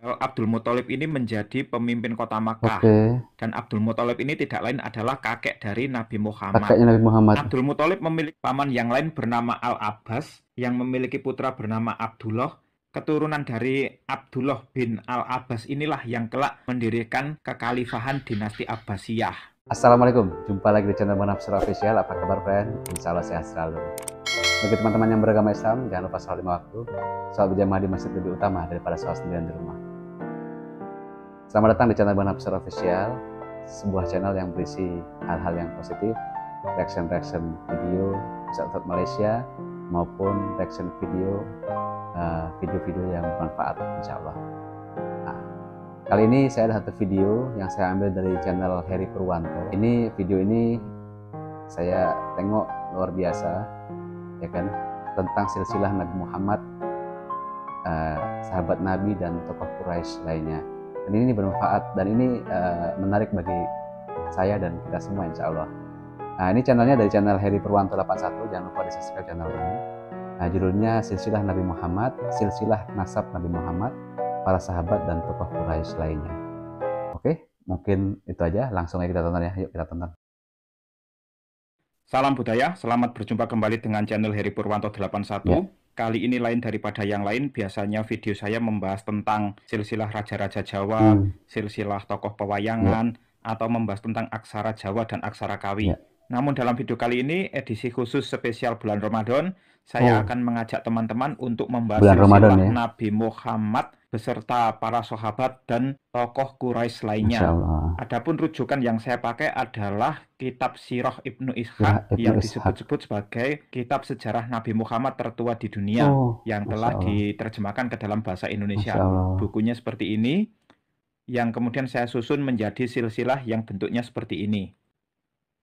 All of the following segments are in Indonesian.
Abdul Muthalib ini menjadi pemimpin kota Makkah. Okay. Dan Abdul Muthalib ini tidak lain adalah kakek dari Nabi Muhammad. Kakeknya Nabi Muhammad. Abdul Muthalib memiliki paman yang lain bernama Al Abbas yang memiliki putra bernama Abdullah. Keturunan dari Abdullah bin Al Abbas inilah yang kelak mendirikan kekhalifahan dinasti Abbasiyah. Assalamualaikum, jumpa lagi di channel Manafsir Official. Apa kabar, friend? Insya Allah sehat selalu. Bagi teman-teman yang beragama Islam, jangan lupa sholat lima waktu, sholat berjamaah di masjid lebih utama daripada sholat sendirian di rumah. Selamat datang di channel Bang Hapsir Official, sebuah channel yang berisi hal-hal yang positif, reaction-reaction video untuk Malaysia maupun reaction video eh, video-video yang bermanfaat insya Allah. Nah, kali ini saya ada satu video yang saya ambil dari channel Harry Purwanto. Ini video ini saya tengok luar biasa ya kan tentang silsilah Nabi Muhammad, uh, sahabat Nabi dan tokoh Quraisy lainnya dan ini bermanfaat dan ini uh, menarik bagi saya dan kita semua insya Allah nah ini channelnya dari channel Heri Purwanto 81 jangan lupa di subscribe channel ini nah, judulnya Silsilah Nabi Muhammad Silsilah Nasab Nabi Muhammad para sahabat dan tokoh Quraisy lainnya oke mungkin itu aja langsung aja kita tonton ya yuk kita tonton Salam budaya, selamat berjumpa kembali dengan channel Heri Purwanto 81. Ya kali ini lain daripada yang lain. Biasanya video saya membahas tentang silsilah raja-raja Jawa, hmm. silsilah tokoh ya. pewayangan, atau membahas tentang aksara Jawa dan aksara Kawi. Ya. Namun dalam video kali ini edisi khusus spesial bulan Ramadan, saya oh. akan mengajak teman-teman untuk membahas bulan ya? Nabi Muhammad beserta para sahabat dan tokoh Quraisy lainnya. Adapun rujukan yang saya pakai adalah kitab Sirah Ibnu Ishaq ya, Ibn yang disebut-sebut sebagai kitab sejarah Nabi Muhammad tertua di dunia oh, yang telah diterjemahkan ke dalam bahasa Indonesia. Bukunya seperti ini yang kemudian saya susun menjadi silsilah yang bentuknya seperti ini.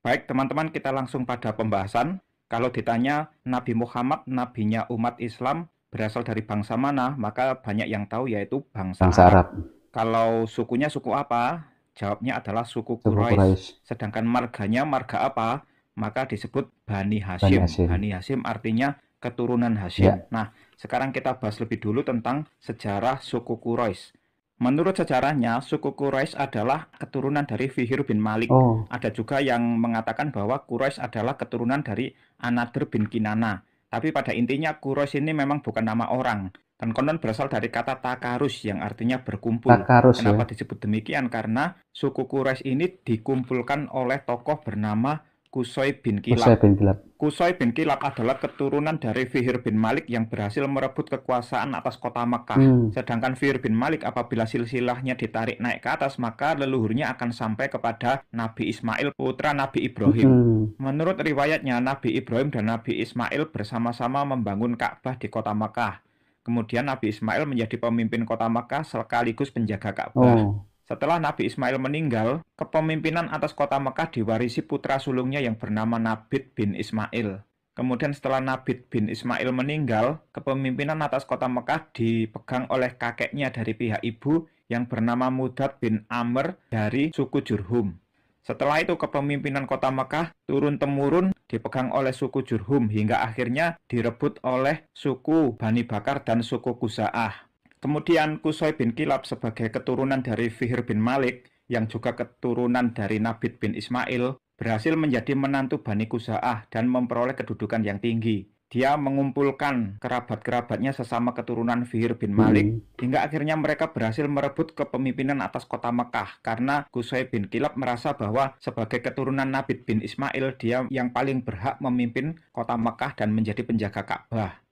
Baik teman-teman, kita langsung pada pembahasan. Kalau ditanya Nabi Muhammad, nabinya umat Islam, berasal dari bangsa mana, maka banyak yang tahu yaitu bangsa, bangsa Arab. Arab. Kalau sukunya suku apa? Jawabnya adalah suku Quraisy. Sedangkan marganya marga apa? Maka disebut Bani Hashim. Bani Hashim, Bani Hashim artinya keturunan Hashim. Ya. Nah, sekarang kita bahas lebih dulu tentang sejarah suku Quraisy. Menurut sejarahnya, suku Quraisy adalah keturunan dari Fihir bin Malik. Oh. Ada juga yang mengatakan bahwa Quraisy adalah keturunan dari Anadir bin Kinana. Tapi pada intinya Quraisy ini memang bukan nama orang. Dan konon berasal dari kata takarus yang artinya berkumpul. Takarus, Kenapa ya? disebut demikian? Karena suku Quraisy ini dikumpulkan oleh tokoh bernama Kusoi bin Kilab. Kusoy bin Kilab. bin Kilab adalah keturunan dari Fihir bin Malik yang berhasil merebut kekuasaan atas kota Mekah. Hmm. Sedangkan Fihir bin Malik apabila silsilahnya ditarik naik ke atas, maka leluhurnya akan sampai kepada Nabi Ismail, putra Nabi Ibrahim. Hmm. Menurut riwayatnya, Nabi Ibrahim dan Nabi Ismail bersama-sama membangun Ka'bah di kota Mekah. Kemudian Nabi Ismail menjadi pemimpin kota Mekah sekaligus penjaga Ka'bah. Oh. Setelah Nabi Ismail meninggal, kepemimpinan atas kota Mekah diwarisi putra sulungnya yang bernama Nabit bin Ismail. Kemudian setelah Nabit bin Ismail meninggal, kepemimpinan atas kota Mekah dipegang oleh kakeknya dari pihak ibu yang bernama Mudad bin Amr dari suku Jurhum. Setelah itu kepemimpinan kota Mekah turun-temurun dipegang oleh suku Jurhum hingga akhirnya direbut oleh suku Bani Bakar dan suku Kusa'ah. Kemudian Kusoy bin Kilab sebagai keturunan dari Fihir bin Malik yang juga keturunan dari Nabit bin Ismail berhasil menjadi menantu Bani Kusa'ah dan memperoleh kedudukan yang tinggi. Dia mengumpulkan kerabat-kerabatnya sesama keturunan Fihir bin hmm. Malik hingga akhirnya mereka berhasil merebut kepemimpinan atas kota Mekah karena Kusoy bin Kilab merasa bahwa sebagai keturunan Nabit bin Ismail dia yang paling berhak memimpin kota Mekah dan menjadi penjaga Ka'bah.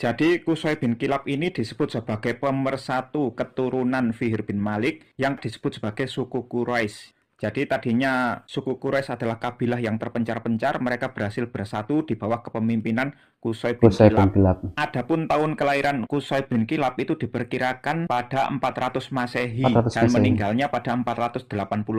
Jadi Kuswai bin Kilab ini disebut sebagai pemersatu keturunan Fihir bin Malik yang disebut sebagai suku Quraisy. Jadi tadinya suku Quraisy adalah kabilah yang terpencar-pencar, mereka berhasil bersatu di bawah kepemimpinan Kusai bin Kusai Kilab. Kilab. Adapun tahun kelahiran Kusai bin Kilab itu diperkirakan pada 400 Masehi 400 dan Masehi. meninggalnya pada 480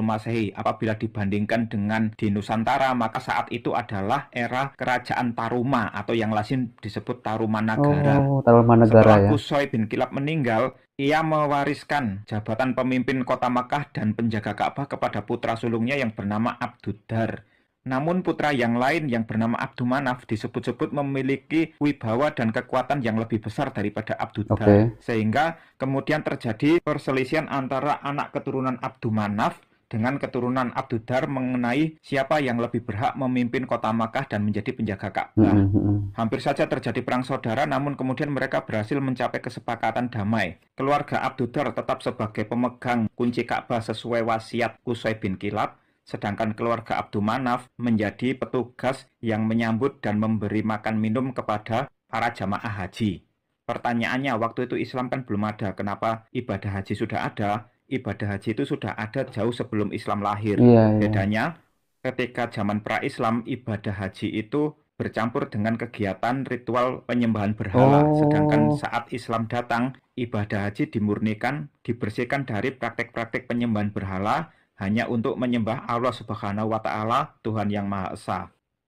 Masehi. Apabila dibandingkan dengan di Nusantara, maka saat itu adalah era kerajaan Taruma atau yang lazim disebut Tarumanagara. Oh, Setelah ya. Kusai bin Kilab meninggal, ia mewariskan jabatan pemimpin kota Makkah dan penjaga Ka'bah kepada putra sulungnya yang bernama Abdudar. Namun putra yang lain yang bernama Abdu Manaf disebut-sebut memiliki wibawa dan kekuatan yang lebih besar daripada Abdu Dhal. Okay. Sehingga kemudian terjadi perselisihan antara anak keturunan Abdu Manaf dengan keturunan Abdu Dar mengenai siapa yang lebih berhak memimpin kota Makkah dan menjadi penjaga Ka'bah. Hmm, hmm, hmm. Hampir saja terjadi perang saudara namun kemudian mereka berhasil mencapai kesepakatan damai. Keluarga Abdu Dar tetap sebagai pemegang kunci Ka'bah sesuai wasiat Usai bin Kilab sedangkan keluarga Abdul Manaf menjadi petugas yang menyambut dan memberi makan minum kepada para jamaah haji. Pertanyaannya, waktu itu Islam kan belum ada, kenapa ibadah haji sudah ada? Ibadah haji itu sudah ada jauh sebelum Islam lahir. Iya, iya. Bedanya, ketika zaman pra-Islam, ibadah haji itu bercampur dengan kegiatan ritual penyembahan berhala. Oh. Sedangkan saat Islam datang, ibadah haji dimurnikan, dibersihkan dari praktek-praktek penyembahan berhala hanya untuk menyembah Allah Subhanahu wa taala, Tuhan yang Maha Esa.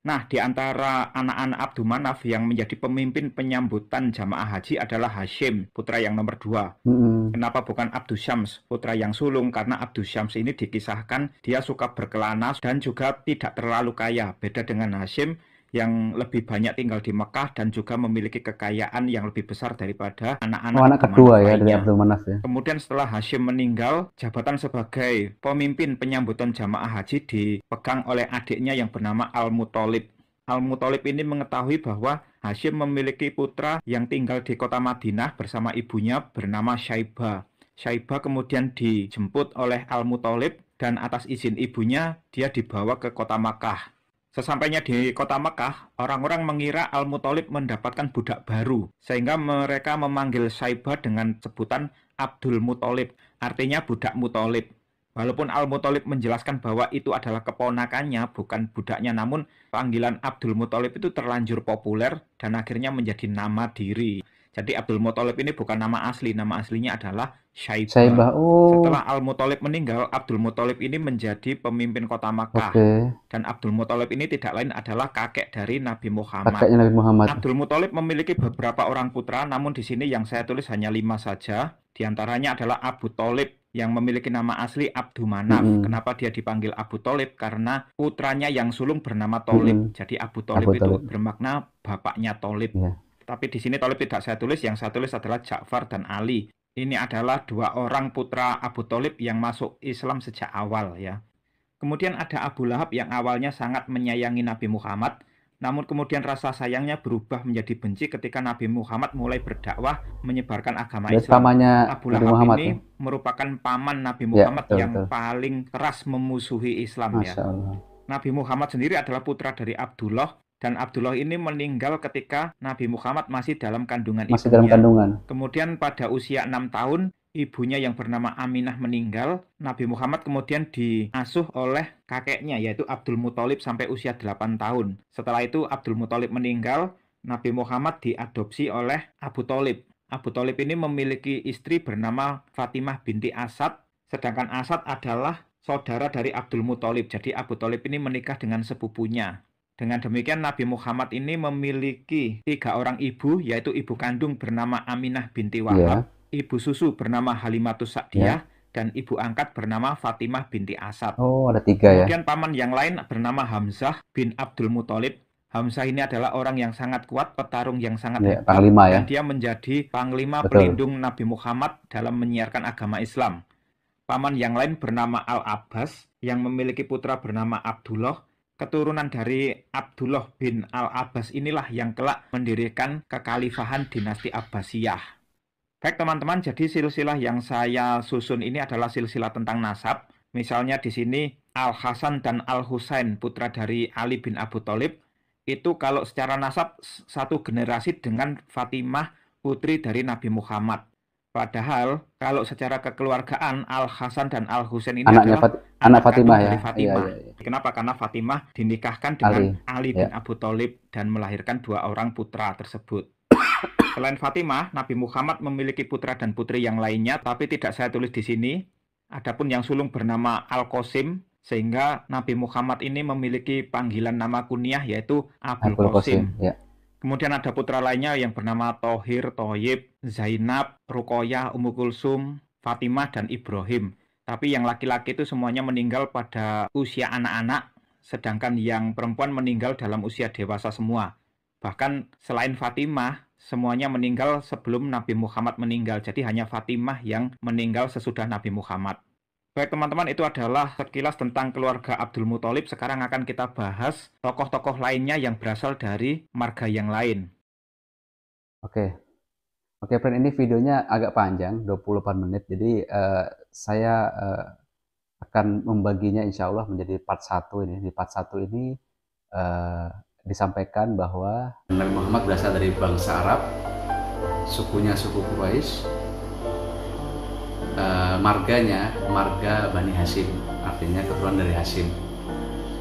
Nah, di antara anak-anak Abdul Manaf yang menjadi pemimpin penyambutan jamaah haji adalah Hashim, putra yang nomor dua. hmm Kenapa bukan Abdul Syams, putra yang sulung? Karena Abdul Syams ini dikisahkan dia suka berkelana dan juga tidak terlalu kaya. Beda dengan Hashim yang lebih banyak tinggal di Mekah dan juga memiliki kekayaan yang lebih besar daripada anak-anak oh, anak kedua ya dari Abdul Manaf ya. Kemudian setelah Hashim meninggal, jabatan sebagai pemimpin penyambutan jamaah haji dipegang oleh adiknya yang bernama Al mutolib Al mutolib ini mengetahui bahwa Hashim memiliki putra yang tinggal di kota Madinah bersama ibunya bernama Syaiba. Syaiba kemudian dijemput oleh Al mutolib dan atas izin ibunya dia dibawa ke kota Makkah. Sesampainya di kota Mekah, orang-orang mengira al mutalib mendapatkan budak baru, sehingga mereka memanggil Saibah dengan sebutan Abdul Mutalib, artinya budak Mutalib. Walaupun al mutalib menjelaskan bahwa itu adalah keponakannya, bukan budaknya, namun panggilan Abdul Mutalib itu terlanjur populer dan akhirnya menjadi nama diri. Jadi Abdul Muthalib ini bukan nama asli, nama aslinya adalah Syaibah. Syaibah. Oh. Setelah Al Muthalib meninggal, Abdul Muthalib ini menjadi pemimpin kota Makkah. Okay. Dan Abdul Muthalib ini tidak lain adalah kakek dari Nabi Muhammad. Kakeknya Nabi Muhammad. Abdul Muthalib memiliki beberapa orang putra, namun di sini yang saya tulis hanya lima saja. Di antaranya adalah Abu Talib yang memiliki nama asli Abdul Manaf. Mm -hmm. Kenapa dia dipanggil Abu Talib? Karena putranya yang sulung bernama Talib. Mm -hmm. Jadi Abu Talib itu Talib. bermakna bapaknya Talib. Yeah. Tapi di sini Tolib tidak saya tulis, yang saya tulis adalah Ja'far dan Ali. Ini adalah dua orang putra Abu Tolib yang masuk Islam sejak awal ya. Kemudian ada Abu Lahab yang awalnya sangat menyayangi Nabi Muhammad, namun kemudian rasa sayangnya berubah menjadi benci ketika Nabi Muhammad mulai berdakwah menyebarkan agama Islam. Abu Lahab Muhammad, ini ya? merupakan paman Nabi ya, Muhammad ya, yang betul. paling keras memusuhi Islam ya. Masya ya. Allah. Nabi Muhammad sendiri adalah putra dari Abdullah dan Abdullah ini meninggal ketika Nabi Muhammad masih dalam kandungan masih ibunya. dalam kandungan. Kemudian pada usia enam tahun ibunya yang bernama Aminah meninggal, Nabi Muhammad kemudian diasuh oleh kakeknya yaitu Abdul Muthalib sampai usia delapan tahun. Setelah itu Abdul Muthalib meninggal, Nabi Muhammad diadopsi oleh Abu Talib. Abu Talib ini memiliki istri bernama Fatimah binti Asad, sedangkan Asad adalah saudara dari Abdul Muthalib. Jadi Abu Talib ini menikah dengan sepupunya. Dengan demikian Nabi Muhammad ini memiliki tiga orang ibu yaitu ibu kandung bernama Aminah binti iya. Wahab, yeah. ibu susu bernama Halimatus Sa'diyah, yeah dan ibu angkat bernama Fatimah binti Asad. Oh, ada tiga ya. Kemudian paman yang lain bernama Hamzah bin Abdul Muthalib. Hamzah ini adalah orang yang sangat kuat, petarung yang sangat yeah, hebat, panglima, ya. dan dia menjadi panglima Betul. pelindung Nabi Muhammad dalam menyiarkan agama Islam. Paman yang lain bernama Al Abbas yang memiliki putra bernama Abdullah Keturunan dari Abdullah bin Al-Abbas inilah yang kelak mendirikan kekhalifahan dinasti Abbasiyah. Baik teman-teman, jadi silsilah yang saya susun ini adalah silsilah tentang nasab. Misalnya di sini Al-Hasan dan Al-Husain putra dari Ali bin Abu Thalib itu kalau secara nasab satu generasi dengan Fatimah putri dari Nabi Muhammad. Padahal kalau secara kekeluargaan Al Hasan dan Al Husain ini anaknya adalah Fat anak Fatimah ya. Fatimah. Iya, iya, iya. Kenapa? Karena Fatimah dinikahkan dengan Ali, Ali ya. bin iya. Abu Thalib dan melahirkan dua orang putra tersebut. Selain Fatimah, Nabi Muhammad memiliki putra dan putri yang lainnya, tapi tidak saya tulis di sini. Adapun yang sulung bernama Al Qasim sehingga Nabi Muhammad ini memiliki panggilan nama kunyah yaitu Abdul Qasim. Ya. Kemudian ada putra lainnya yang bernama Tohir, Toyib, Zainab, Rukoyah, Ummu Kulsum, Fatimah, dan Ibrahim. Tapi yang laki-laki itu semuanya meninggal pada usia anak-anak, sedangkan yang perempuan meninggal dalam usia dewasa semua. Bahkan selain Fatimah, semuanya meninggal sebelum Nabi Muhammad meninggal. Jadi hanya Fatimah yang meninggal sesudah Nabi Muhammad. Baik teman-teman, itu adalah sekilas tentang keluarga Abdul Muthalib. Sekarang akan kita bahas tokoh-tokoh lainnya yang berasal dari marga yang lain. Oke. Oke, friend, ini videonya agak panjang, 28 menit. Jadi uh, saya uh, akan membaginya insya Allah menjadi part 1 ini. Di part 1 ini uh, disampaikan bahwa Nabi Muhammad berasal dari bangsa Arab, sukunya suku Quraisy, Eh, marganya marga Bani Hashim artinya keturunan dari Hashim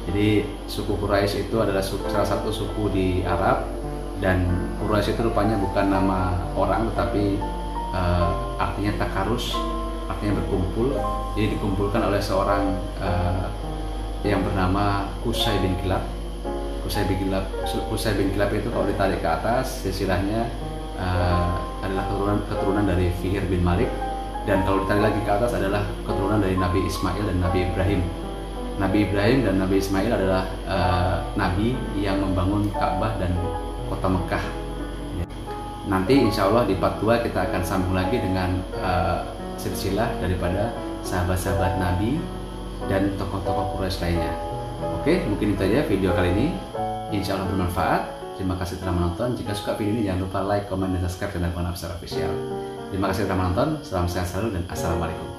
jadi suku Quraisy itu adalah suku, salah satu suku di Arab dan Quraisy itu rupanya bukan nama orang tetapi e, artinya takarus artinya berkumpul jadi dikumpulkan oleh seorang e, yang bernama Kusai bin Kilab Kusai bin Kilab Kusai bin Kilab itu kalau ditarik ke atas sisilahnya uh, adalah keturunan keturunan dari Fihir bin Malik dan kalau ditarik lagi ke atas adalah keturunan dari Nabi Ismail dan Nabi Ibrahim. Nabi Ibrahim dan Nabi Ismail adalah uh, nabi yang membangun Ka'bah dan kota Mekah. Nanti insya Allah di part 2 kita akan sambung lagi dengan uh, silsilah daripada sahabat-sahabat Nabi dan tokoh-tokoh Quraisy lainnya. Oke, mungkin itu aja video kali ini. Insya Allah bermanfaat. Terima kasih telah menonton. Jika suka video ini jangan lupa like, comment, dan subscribe channel Absar Official. Terima kasih telah menonton. Salam sehat selalu dan assalamualaikum.